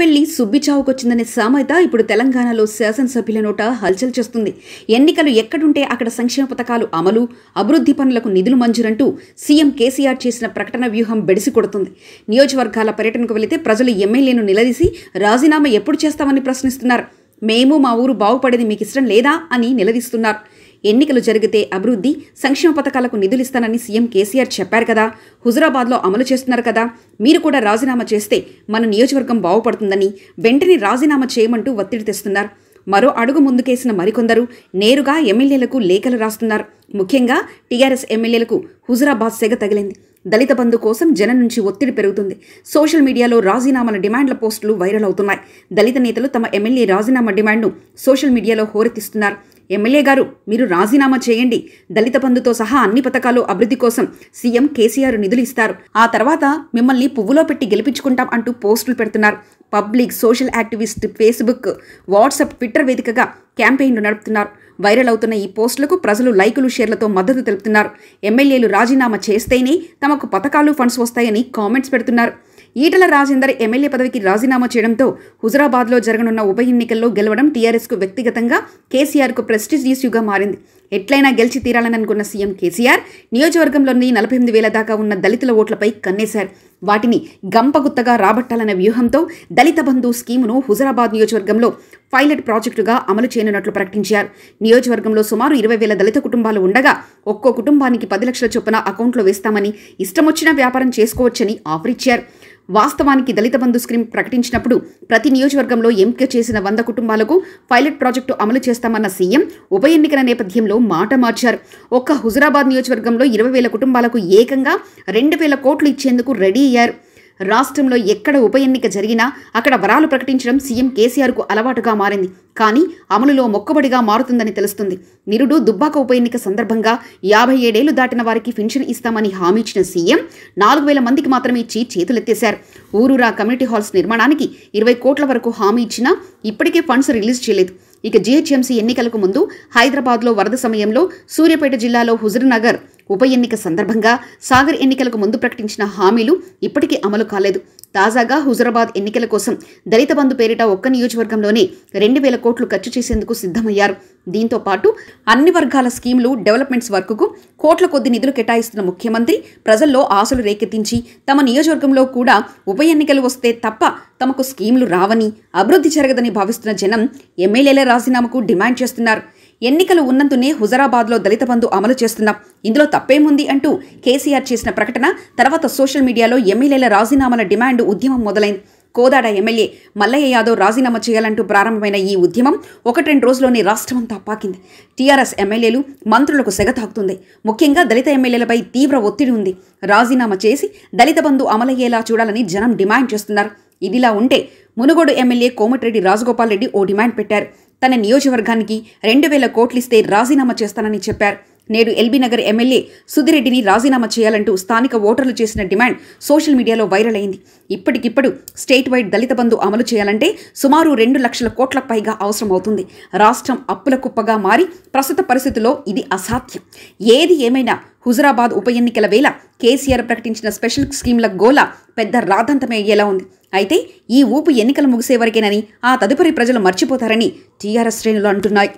పెళ్లి సుబ్బి చావుకొచ్చిందనే సామెత ఇప్పుడు తెలంగాణలో శాసనసభ్యుల నోట హల్చల్ చేస్తుంది ఎన్నికలు ఎక్కడుంటే అక్కడ సంక్షేమ పథకాలు అమలు అభివృద్ధి పనులకు నిధులు మంజూరంటూ సీఎం కేసీఆర్ చేసిన ప్రకటన వ్యూహం బెడిసి కొడుతుంది నియోజకవర్గాల పర్యటనకు వెళితే ప్రజలు ఎమ్మెల్యేను నిలదీసి రాజీనామా ఎప్పుడు చేస్తామని ప్రశ్నిస్తున్నారు మేము మా ఊరు బాగుపడేది మీకు ఇష్టం లేదా అని నిలదీస్తున్నారు ఎన్నికలు జరిగితే అభివృద్ధి సంక్షేమ పథకాలకు నిధులిస్తానని సీఎం కేసీఆర్ చెప్పారు కదా హుజురాబాద్లో అమలు చేస్తున్నారు కదా మీరు కూడా రాజీనామా చేస్తే మన నియోజకవర్గం బాగుపడుతుందని వెంటనే రాజీనామా చేయమంటూ ఒత్తిడి తెస్తున్నారు మరో అడుగు ముందుకేసిన మరికొందరు నేరుగా ఎమ్మెల్యేలకు లేఖలు రాస్తున్నారు ముఖ్యంగా టీఆర్ఎస్ ఎమ్మెల్యేలకు హుజురాబాద్ సెగ తగిలింది దళిత బంధు కోసం జనం నుంచి ఒత్తిడి పెరుగుతుంది సోషల్ మీడియాలో రాజీనామాల డిమాండ్ల పోస్టులు వైరల్ అవుతున్నాయి దళిత నేతలు తమ ఎమ్మెల్యే రాజీనామా డిమాండ్ను సోషల్ మీడియాలో హోరెత్తిస్తున్నారు ఎమ్మెల్యే గారు మీరు రాజీనామా చేయండి దళిత బంధుతో సహా అన్ని పథకాలు అభివృద్ధి కోసం సీఎం కేసీఆర్ నిధులు ఇస్తారు ఆ తర్వాత మిమ్మల్ని పువ్వులో పెట్టి గెలిపించుకుంటాం అంటూ పోస్టులు పెడుతున్నారు public social activist Facebook WhatsApp Twitter వేదికగా క్యాంపెయిన్లు నడుపుతున్నారు వైరల్ అవుతున్న ఈ పోస్టులకు ప్రజలు లైకులు షేర్లతో మద్దతు తెలుపుతున్నారు ఎమ్మెల్యేలు రాజీనామా చేస్తేనే తమకు పథకాలు ఫండ్స్ వస్తాయని కామెంట్స్ పెడుతున్నారు ఈటల రాజేందర్ ఎమ్మెల్యే పదవికి రాజీనామా చేయడంతో హుజరాబాద్లో జరగనున్న ఉప ఎన్నికల్లో గెలవడం టీఆర్ఎస్కు వ్యక్తిగతంగా కేసీఆర్కు ప్రెస్టీజ్ ఇష్యూగా మారింది ఎట్లయినా గెలిచి తీరాలని అనుకున్న సీఎం కేసీఆర్ నియోజకవర్గంలోని నలభై ఎనిమిది వేల దాకా ఉన్న దళితుల ఓట్లపై కన్నేశారు వాటిని గంపగుత్తగా రాబట్టాలన్న వ్యూహంతో దళిత బంధు స్కీమును హుజరాబాద్ నియోజకవర్గంలో పైలట్ ప్రాజెక్టుగా అమలు చేయనున్నట్లు ప్రకటించారు నియోజకవర్గంలో సుమారు ఇరవై వేల దళిత కుటుంబాలు ఉండగా ఒక్కో కుటుంబానికి పది లక్షల చొప్పున అకౌంట్లో వేస్తామని ఇష్టమొచ్చిన వ్యాపారం చేసుకోవచ్చని ఆఫర్ ఇచ్చారు వాస్తవానికి దళిత బంధు స్కీమ్ ప్రకటించినప్పుడు ప్రతి నియోజకవర్గంలో ఎంపిక చేసిన వంద కుటుంబాలకు పైలట్ ప్రాజెక్టు అమలు చేస్తామన్న సీఎం ఉప ఎన్నికల నేపథ్యంలో మాట మార్చారు ఒక్క హుజురాబాద్ నియోజకవర్గంలో ఇరవై వేల కుటుంబాలకు ఏకంగా రెండు వేల కోట్లు ఇచ్చేందుకు రెడీ అయ్యారు రాష్ట్రంలో ఎక్కడ ఉప ఎన్నిక జరిగినా అక్కడ వరాలు ప్రకటించడం సీఎం కేసీఆర్కు అలవాటుగా మారింది కానీ అమలులో మొక్కబడిగా మారుతుందని తెలుస్తుంది నిరుడు దుబ్బాక ఉప ఎన్నిక సందర్భంగా యాభై ఏడేళ్లు దాటిన వారికి పింఛన్ ఇస్తామని హామీ ఇచ్చిన సీఎం నాలుగు వేల మందికి మాత్రమే ఇచ్చి చేతులెత్తేశారు ఊరూరా కమ్యూనిటీ హాల్స్ నిర్మాణానికి ఇరవై కోట్ల వరకు హామీ ఇచ్చినా ఇప్పటికే ఫండ్స్ రిలీజ్ చేయలేదు ఇక జీహెచ్ఎంసీ ఎన్నికలకు ముందు హైదరాబాద్లో వరద సమయంలో సూర్యాపేట జిల్లాలో హుజర్నగర్ ఉప ఎన్నిక సందర్భంగా సాగర్ ఎన్నికలకు ముందు ప్రకటించిన హామీలు ఇప్పటికీ అమలు కాలేదు తాజాగా హుజరాబాద్ ఎన్నికల కోసం దళిత బంధు పేరిట ఒక్క నియోజకవర్గంలోనే రెండు వేల కోట్లు ఖర్చు చేసేందుకు సిద్ధమయ్యారు దీంతో పాటు అన్ని వర్గాల స్కీమ్లు డెవలప్మెంట్స్ వర్క్కు కోట్ల కొద్ది నిధులు కేటాయిస్తున్న ముఖ్యమంత్రి ప్రజల్లో ఆశలు రేకెత్తించి తమ నియోజకవర్గంలో కూడా ఉప ఎన్నికలు వస్తే తప్ప తమకు స్కీమ్లు రావని అభివృద్ధి జరగదని భావిస్తున్న జనం ఎమ్మెల్యేల రాజీనామాకు డిమాండ్ చేస్తున్నారు ఎన్నికలు ఉన్నందునే హుజరాబాద్లో దళిత బంధు అమలు చేస్తున్నాం ఇందులో తప్పేముంది అంటూ కేసీఆర్ చేసిన ప్రకటన తర్వాత సోషల్ మీడియాలో ఎమ్మెల్యేల రాజీనామాల డిమాండ్ ఉద్యమం మొదలైంది కోదాడ ఎమ్మెల్యే మల్లయ్య యాదవ్ రాజీనామా చేయాలంటూ ప్రారంభమైన ఈ ఉద్యమం ఒకటి రెండు రోజుల్లోనే రాష్ట్రమంతా పాకింది టీఆర్ఎస్ ఎమ్మెల్యేలు మంత్రులకు సెగ తాకుతుంది ముఖ్యంగా దళిత ఎమ్మెల్యేలపై తీవ్ర ఒత్తిడి ఉంది రాజీనామా చేసి దళిత బంధు అమలయ్యేలా చూడాలని జనం డిమాండ్ చేస్తున్నారు ఇదిలా ఉంటే మునుగోడు ఎమ్మెల్యే కోమటిరెడ్డి రాజగోపాల్ రెడ్డి ఓ డిమాండ్ పెట్టారు తన నియోజకవర్గానికి రెండు వేల కోట్లిస్తే రాజీనామా చేస్తానని చెప్పారు నేడు ఎల్బీనగర్ ఎమ్మెల్యే సుధిరెడ్డిని రాజీనామా చేయాలంటూ స్థానిక ఓటర్లు చేసిన డిమాండ్ సోషల్ మీడియాలో వైరల్ అయింది ఇప్పటికిప్పుడు స్టేట్ వైడ్ దళిత బంధు అమలు చేయాలంటే సుమారు రెండు లక్షల కోట్ల పైగా అవసరమవుతుంది రాష్ట్రం అప్పుల కుప్పగా మారి ప్రస్తుత పరిస్థితుల్లో ఇది అసాధ్యం ఏది ఏమైనా హుజరాబాద్ ఉప ఎన్నికల వేళ కేసీఆర్ ప్రకటించిన స్పెషల్ స్కీమ్ల గోల పెద్ద రాధంతమే అయ్యేలా ఉంది అయితే ఈ ఊపు ఎన్నికలు ముగిసే వరకేనని ఆ తదుపరి ప్రజలు మర్చిపోతారని టీఆర్ఎస్ శ్రేణులు అంటున్నాయి